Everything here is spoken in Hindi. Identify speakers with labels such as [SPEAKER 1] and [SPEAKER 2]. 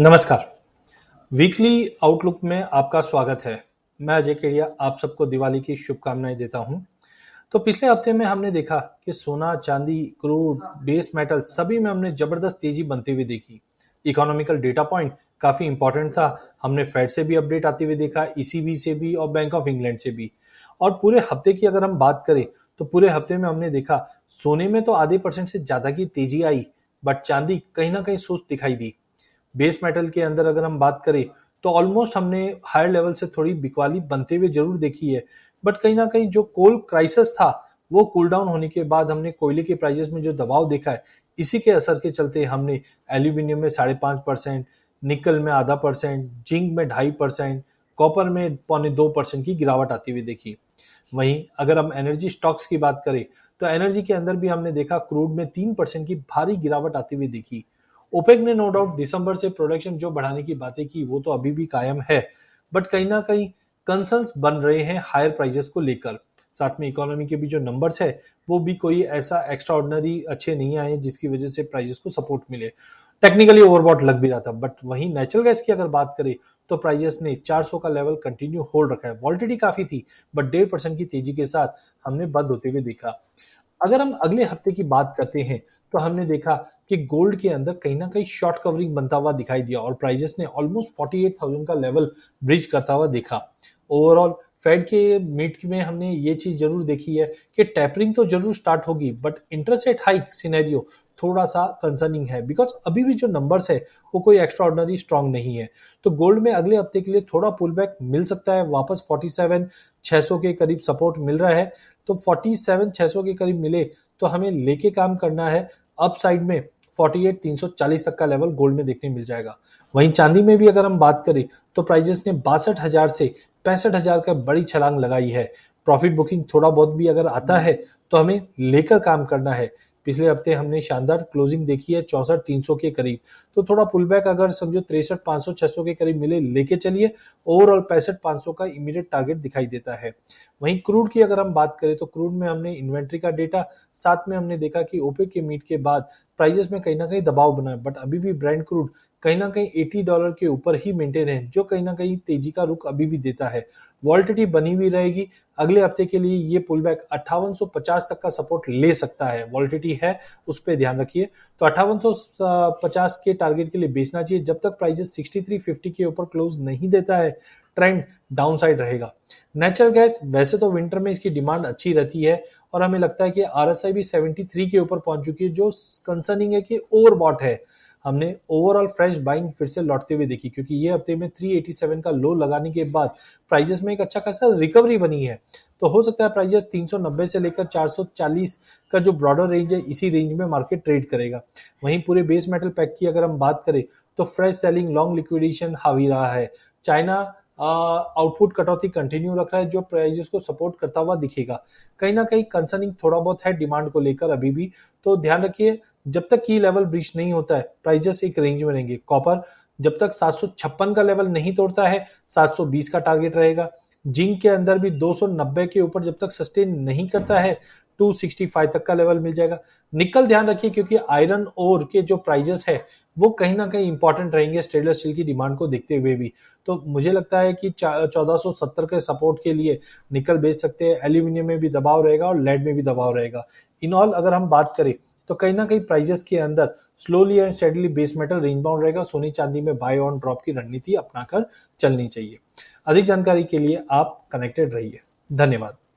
[SPEAKER 1] नमस्कार वीकली आउटलुक में आपका स्वागत है मैं अजय केड़िया आप सबको दिवाली की शुभकामनाएं देता हूं तो पिछले हफ्ते में हमने देखा कि सोना चांदी क्रूड बेस मेटल सभी में हमने जबरदस्त तेजी बनती हुई देखी इकोनॉमिकल डेटा पॉइंट काफी इंपॉर्टेंट था हमने फेड से भी अपडेट आते हुए देखा ईसीबी e से भी और बैंक ऑफ इंग्लैंड से भी और पूरे हफ्ते की अगर हम बात करें तो पूरे हफ्ते में हमने देखा सोने में तो आधे परसेंट से ज्यादा की तेजी आई बट चांदी कहीं ना कहीं सुस्त दिखाई दी बेस मेटल के अंदर अगर हम बात करें तो ऑलमोस्ट हमने हायर लेवल से थोड़ी बिकवाली बनते हुए जरूर देखी है बट कहीं ना कहीं जो कोल क्राइसिस था वो कूल डाउन होने के बाद हमने कोयले के प्राइजेस में जो दबाव देखा है इसी के असर के चलते हमने एल्यूमिनियम में साढ़े पाँच परसेंट निकल में आधा परसेंट जिंक में ढाई परसेंट कॉपर में पौने दो परसेंट की गिरावट आती हुई देखी वहीं अगर हम एनर्जी स्टॉक्स की बात करें तो एनर्जी के अंदर भी हमने देखा क्रूड में तीन परसेंट की भारी गिरावट आती हुई देखी ओपेक ने नो डाउट दिसंबर से प्रोडक्शन जो बढ़ाने की बातें की वो तो अभी भी कायम है बट कहीं ना कहीं कंसर्स बन रहे हैं हायर प्राइजेस को लेकर साथ में इकोनॉमी के भी जो नंबर्स है वो भी कोई ऐसा एक्स्ट्राऑर्डनरी अच्छे नहीं आए जिसकी वजह से प्राइजेस को सपोर्ट मिले टेक्निकली ओवरबॉट लग भी रहा था बट वहीं नेचुरल गैस की अगर बात करें तो प्राइजेस ने 400 का लेवल कंटिन्यू होल्ड रखा है वॉलिटिटी काफी थी बट डेढ़ परसेंट की तेजी के साथ हमने बंद होते हुए देखा अगर हम अगले हफ्ते की बात करते हैं तो हमने देखा कि गोल्ड के अंदर कहीं ना कहीं शॉर्ट कवरिंग बनता हुआ दिखाई दिया और प्राइजेस ने ऑलमोस्ट फोर्टी एट थाउजेंड का लेवल ब्रिज करता हुआ देखा ओवरऑल फेड के मीट में हमने ये चीज जरूर देखी है कि टैपरिंग तो जरूर स्टार्ट होगी but interest rate hike scenario थोड़ा सा कंसर्निंग है बिकॉज अभी भी जो नंबर्स है वो कोई एक्स्ट्रा स्ट्रांग नहीं है तो गोल्ड में अगले हफ्ते के लिए थोड़ा पुल बैक मिल सकता है वापस 47 600 के करीब सपोर्ट मिल रहा है तो 47 600 के करीब मिले तो हमें लेके काम करना है अप साइड में 48 340 तक का लेवल गोल्ड में देखने मिल जाएगा वहीं चांदी में भी अगर हम बात करें तो प्राइजेस ने बासठ हजार से पैंसठ हजार का बड़ी छलांग लगाई है प्रॉफिट बुकिंग थोड़ा बहुत भी अगर आता है तो हमें लेकर काम करना है पिछले हफ्ते हमने शानदार क्लोजिंग देखी है चौसठ तीन सौ के करीब तो थोड़ा पुल बैक अगर समझो तिरसठ पाँच सौ छह सौ के करीब मिले लेके चलिए ओवरऑल पैंसठ पाँच सौ का इमीडिएट टारगेट दिखाई देता है वहीं क्रूड की अगर हम बात करें तो क्रूड में हमने इन्वेंट्री का डेटा साथ में हमने देखा कि ओपे के मीट के बाद प्राइजेस में कहीं ना कहीं दबाव बना है बट अभी भी ब्रांड क्रूड कहीं ना कहीं एटी डॉलर के ऊपर ही मेंटेन है जो कहीं ना कहीं तेजी का रुख अभी भी देता है वॉल्टिटी बनी हुई रहेगी अगले हफ्ते के लिए ये पुल बैक अट्ठावन सौ पचास तक का सपोर्ट ले सकता है वॉल्टिटी है उस पर ध्यान रखिए तो अट्ठावन सौ पचास के टारगेट के लिए बेचना चाहिए जब तक प्राइजेस सिक्सटी थ्री फिफ्टी के ऊपर क्लोज नहीं देता है ट्रेंड डाउनसाइड रहेगा नेचुरल गैस वैसे तो विंटर में इसकी डिमांड अच्छी रहती है और हमें लगता है कि आर एस आई भी सेवेंटी थ्री के ऊपर पहुंच चुकी है जो कंसर्निंग है कि ओवरबॉट है हमने ओवरऑल फ्रेश बाइंग फिर से लौटते हुए देखी क्योंकि ये हफ्ते में 387 का लो लगाने के बाद प्राइजेस में एक अच्छा खासा रिकवरी बनी है तो हो सकता है प्राइजेस 390 से लेकर 440 का जो ब्रॉडर रेंज है इसी रेंज में मार्केट ट्रेड करेगा वहीं पूरे बेस मेटल पैक की अगर हम बात करें तो फ्रेश सेलिंग लॉन्ग लिक्विडेशन हावी रहा है चाइना आउटपुट कटौती कंटिन्यू रख रहा है जो प्राइजेस को सपोर्ट करता हुआ दिखेगा कहीं ना कहीं कंसर्निंग थोड़ा बहुत है डिमांड को लेकर अभी भी तो ध्यान रखिए जब तक की लेवल ब्रीच नहीं होता है प्राइजेस एक रेंज में रहेंगे कॉपर जब तक सात का लेवल नहीं तोड़ता है सात का टारगेट रहेगा जिंक के अंदर भी 290 के ऊपर जब तक सस्टेन नहीं करता है 265 तक का लेवल मिल जाएगा निकल ध्यान रखिए क्योंकि आयरन और के जो प्राइजेस है वो कहीं ना कहीं इंपॉर्टेंट रहेंगे स्टेनलेस स्टील की डिमांड को देखते हुए भी तो मुझे लगता है कि 1470 के सपोर्ट के लिए निकल बेच सकते हैं एल्यूमिनियम में भी दबाव रहेगा और लेड में भी दबाव रहेगा इन ऑल अगर हम बात करें तो कहीं ना कहीं प्राइजेस के अंदर slowly and steadily base metal range bound रहेगा सोनी चांदी में बाय ऑन ड्रॉप की रणनीति अपनाकर चलनी चाहिए अधिक जानकारी के लिए आप कनेक्टेड रहिए धन्यवाद